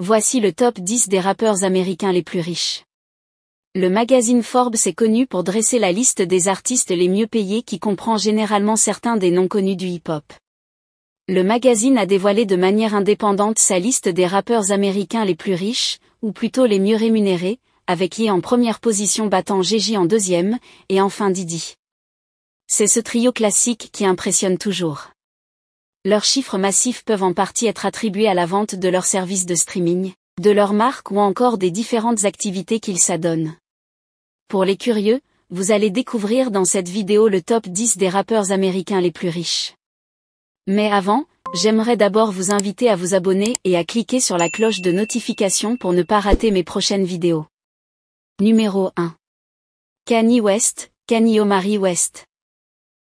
Voici le top 10 des rappeurs américains les plus riches. Le magazine Forbes est connu pour dresser la liste des artistes les mieux payés qui comprend généralement certains des noms connus du hip-hop. Le magazine a dévoilé de manière indépendante sa liste des rappeurs américains les plus riches, ou plutôt les mieux rémunérés, avec Ye en première position battant Gigi en deuxième, et enfin Didi. C'est ce trio classique qui impressionne toujours leurs chiffres massifs peuvent en partie être attribués à la vente de leurs services de streaming, de leurs marques ou encore des différentes activités qu'ils s'adonnent. Pour les curieux, vous allez découvrir dans cette vidéo le top 10 des rappeurs américains les plus riches. Mais avant, j'aimerais d'abord vous inviter à vous abonner et à cliquer sur la cloche de notification pour ne pas rater mes prochaines vidéos. Numéro 1. Kanye West, Kanye Omari West.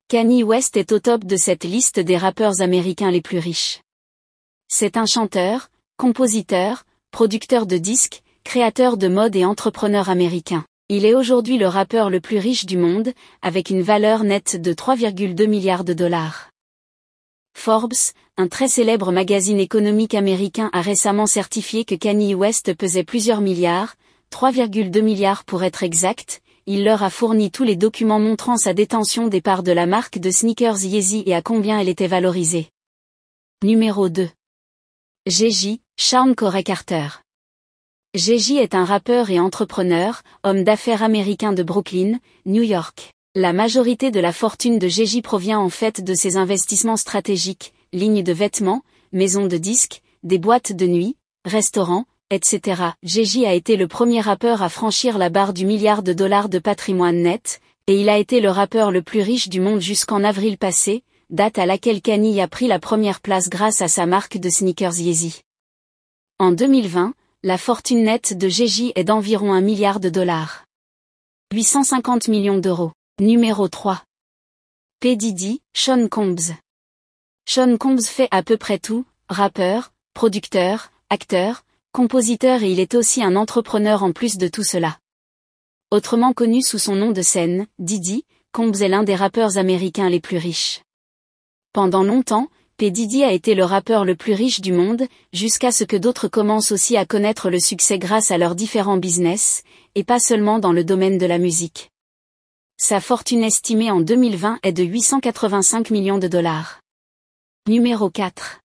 Kanye West est au top de cette liste des rappeurs américains les plus riches. C'est un chanteur, compositeur, producteur de disques, créateur de mode et entrepreneur américain. Il est aujourd'hui le rappeur le plus riche du monde, avec une valeur nette de 3,2 milliards de dollars. Forbes, un très célèbre magazine économique américain a récemment certifié que Kanye West pesait plusieurs milliards, 3,2 milliards pour être exact, il leur a fourni tous les documents montrant sa détention des parts de la marque de sneakers Yeezy et à combien elle était valorisée. Numéro 2. G.J. Sean Corey Carter. jJ est un rappeur et entrepreneur, homme d'affaires américain de Brooklyn, New York. La majorité de la fortune de jJ provient en fait de ses investissements stratégiques, lignes de vêtements, maisons de disques, des boîtes de nuit, restaurants, etc. JJ a été le premier rappeur à franchir la barre du milliard de dollars de patrimoine net, et il a été le rappeur le plus riche du monde jusqu'en avril passé, date à laquelle Kanye a pris la première place grâce à sa marque de sneakers Yeezy. En 2020, la fortune nette de JJ est d'environ un milliard de dollars. 850 millions d'euros. Numéro 3. P. Didi, Sean Combs. Sean Combs fait à peu près tout, rappeur, producteur, acteur, compositeur et il est aussi un entrepreneur en plus de tout cela. Autrement connu sous son nom de scène, Didi, Combs est l'un des rappeurs américains les plus riches. Pendant longtemps, P. Didi a été le rappeur le plus riche du monde, jusqu'à ce que d'autres commencent aussi à connaître le succès grâce à leurs différents business, et pas seulement dans le domaine de la musique. Sa fortune estimée en 2020 est de 885 millions de dollars. Numéro 4.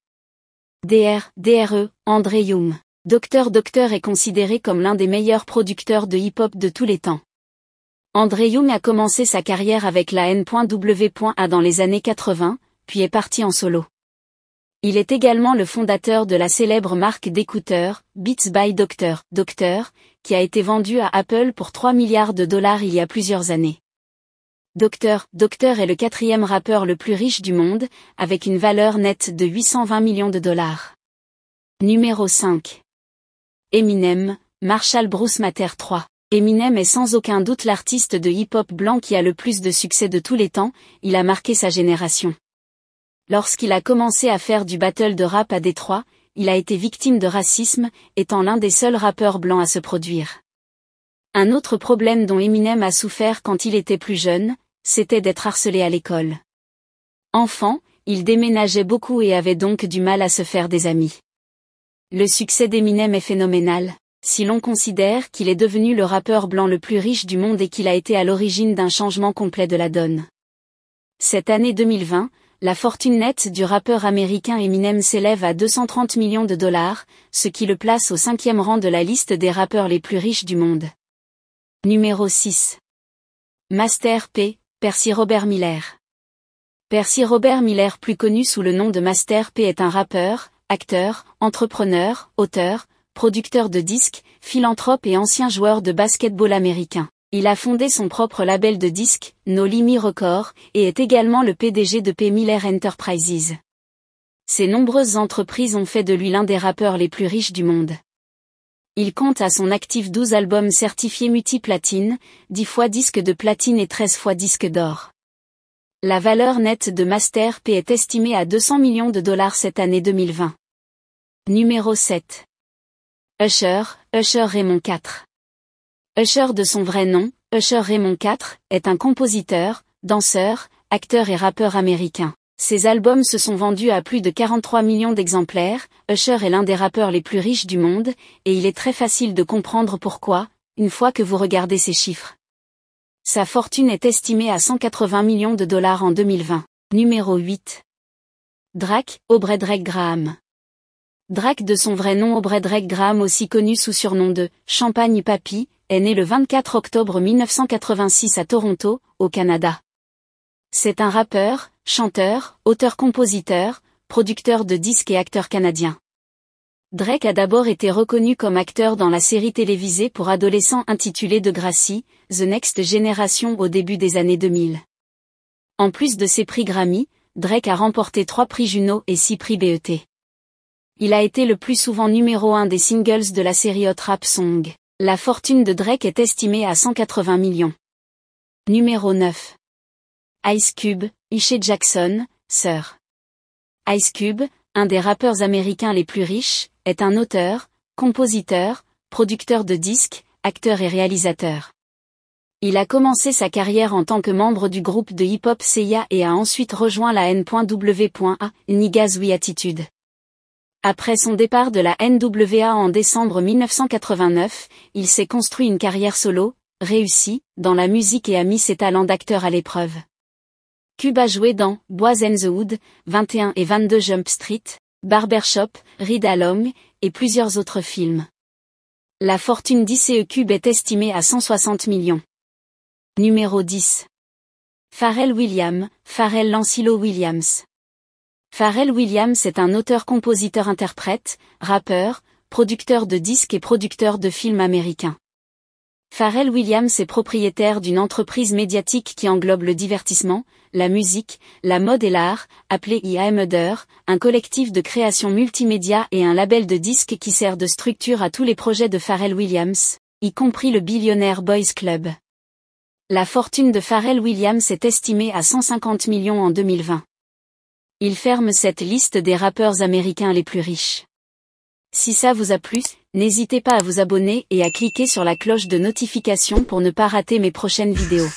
DR, DRE, André Youm. Dr Docteur est considéré comme l'un des meilleurs producteurs de hip-hop de tous les temps. André Young a commencé sa carrière avec la N.W.A dans les années 80, puis est parti en solo. Il est également le fondateur de la célèbre marque d'écouteurs, Beats by Dr. Docteur, qui a été vendue à Apple pour 3 milliards de dollars il y a plusieurs années. Dr. Docteur est le quatrième rappeur le plus riche du monde, avec une valeur nette de 820 millions de dollars. Numéro 5 Eminem, Marshall Bruce Mater 3. Eminem est sans aucun doute l'artiste de hip-hop blanc qui a le plus de succès de tous les temps, il a marqué sa génération. Lorsqu'il a commencé à faire du battle de rap à Détroit, il a été victime de racisme, étant l'un des seuls rappeurs blancs à se produire. Un autre problème dont Eminem a souffert quand il était plus jeune, c'était d'être harcelé à l'école. Enfant, il déménageait beaucoup et avait donc du mal à se faire des amis. Le succès d'Eminem est phénoménal, si l'on considère qu'il est devenu le rappeur blanc le plus riche du monde et qu'il a été à l'origine d'un changement complet de la donne. Cette année 2020, la fortune nette du rappeur américain Eminem s'élève à 230 millions de dollars, ce qui le place au cinquième rang de la liste des rappeurs les plus riches du monde. Numéro 6. Master P, Percy Robert Miller. Percy Robert Miller plus connu sous le nom de Master P est un rappeur, acteur, entrepreneur, auteur, producteur de disques, philanthrope et ancien joueur de basketball américain. Il a fondé son propre label de disques, No Limi Records, et est également le PDG de P. Miller Enterprises. Ses nombreuses entreprises ont fait de lui l'un des rappeurs les plus riches du monde. Il compte à son actif 12 albums certifiés multiplatine, 10 fois disques de platine et 13 fois disques d'or. La valeur nette de Master P est estimée à 200 millions de dollars cette année 2020. Numéro 7. Usher, Usher Raymond IV. Usher de son vrai nom, Usher Raymond IV, est un compositeur, danseur, acteur et rappeur américain. Ses albums se sont vendus à plus de 43 millions d'exemplaires, Usher est l'un des rappeurs les plus riches du monde, et il est très facile de comprendre pourquoi, une fois que vous regardez ces chiffres. Sa fortune est estimée à 180 millions de dollars en 2020. Numéro 8. Drake, Aubrey Drake Graham. Drake de son vrai nom Aubrey Drake Graham aussi connu sous surnom de Champagne Papy, est né le 24 octobre 1986 à Toronto, au Canada. C'est un rappeur, chanteur, auteur-compositeur, producteur de disques et acteur canadien. Drake a d'abord été reconnu comme acteur dans la série télévisée pour adolescents intitulée De Gracie, The Next Generation au début des années 2000. En plus de ses prix Grammy, Drake a remporté trois prix Juno et six prix BET. Il a été le plus souvent numéro un des singles de la série Hot Rap Song. La fortune de Drake est estimée à 180 millions. Numéro 9. Ice Cube, Ishe Jackson, Sir. Ice Cube, un des rappeurs américains les plus riches, est un auteur, compositeur, producteur de disques, acteur et réalisateur. Il a commencé sa carrière en tant que membre du groupe de hip-hop Seiya et a ensuite rejoint la N.W.A. We Attitude. Après son départ de la NWA en décembre 1989, il s'est construit une carrière solo, réussie, dans la musique et a mis ses talents d'acteur à l'épreuve. Cube a joué dans Bois and the Wood, 21 et 22 Jump Street, Barbershop, Ride Along, et plusieurs autres films. La fortune d'ICE Cube est estimée à 160 millions. Numéro 10. Pharrell Williams, Pharrell Lancillo Williams. Pharrell Williams est un auteur-compositeur-interprète, rappeur, producteur de disques et producteur de films américains. Pharrell Williams est propriétaire d'une entreprise médiatique qui englobe le divertissement, la musique, la mode et l'art, appelée Mudder, un collectif de création multimédia et un label de disques qui sert de structure à tous les projets de Pharrell Williams, y compris le Billionaire Boys Club. La fortune de Pharrell Williams est estimée à 150 millions en 2020. Il ferme cette liste des rappeurs américains les plus riches. Si ça vous a plu, N'hésitez pas à vous abonner et à cliquer sur la cloche de notification pour ne pas rater mes prochaines vidéos.